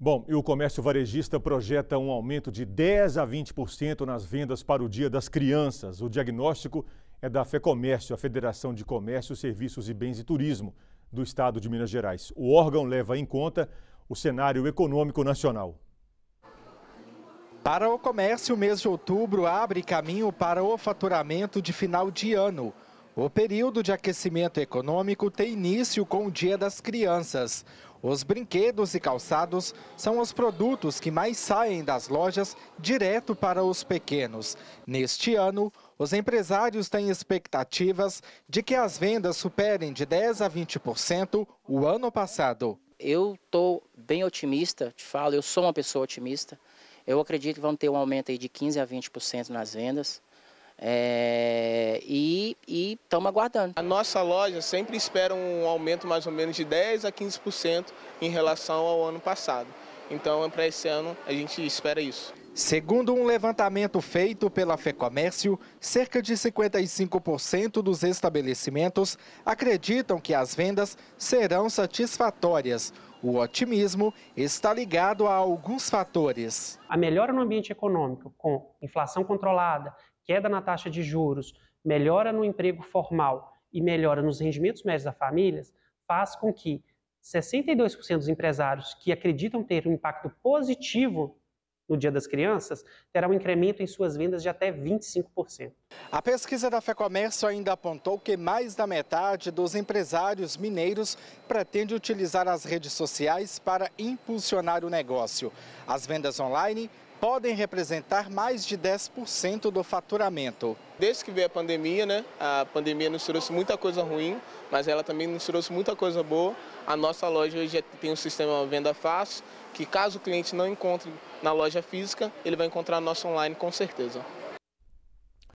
Bom, e o comércio varejista projeta um aumento de 10 a 20% nas vendas para o Dia das Crianças. O diagnóstico é da FEComércio, a Federação de Comércio, Serviços e Bens e Turismo do Estado de Minas Gerais. O órgão leva em conta o cenário econômico nacional. Para o comércio, o mês de outubro abre caminho para o faturamento de final de ano. O período de aquecimento econômico tem início com o Dia das Crianças. Os brinquedos e calçados são os produtos que mais saem das lojas direto para os pequenos. Neste ano, os empresários têm expectativas de que as vendas superem de 10% a 20% o ano passado. Eu estou bem otimista, te falo, eu sou uma pessoa otimista. Eu acredito que vão ter um aumento aí de 15% a 20% nas vendas. É, e estamos aguardando. A nossa loja sempre espera um aumento mais ou menos de 10 a 15% em relação ao ano passado. Então, para esse ano, a gente espera isso. Segundo um levantamento feito pela FEComércio, cerca de 55% dos estabelecimentos acreditam que as vendas serão satisfatórias. O otimismo está ligado a alguns fatores. A melhora no ambiente econômico, com inflação controlada, queda na taxa de juros, melhora no emprego formal e melhora nos rendimentos médios da família, faz com que 62% dos empresários que acreditam ter um impacto positivo no Dia das Crianças terá um incremento em suas vendas de até 25%. A pesquisa da FEComércio ainda apontou que mais da metade dos empresários mineiros pretende utilizar as redes sociais para impulsionar o negócio. As vendas online podem representar mais de 10% do faturamento. Desde que veio a pandemia, né? A pandemia nos trouxe muita coisa ruim, mas ela também nos trouxe muita coisa boa. A nossa loja hoje é, tem um sistema venda fácil, que caso o cliente não encontre na loja física, ele vai encontrar a nossa online com certeza.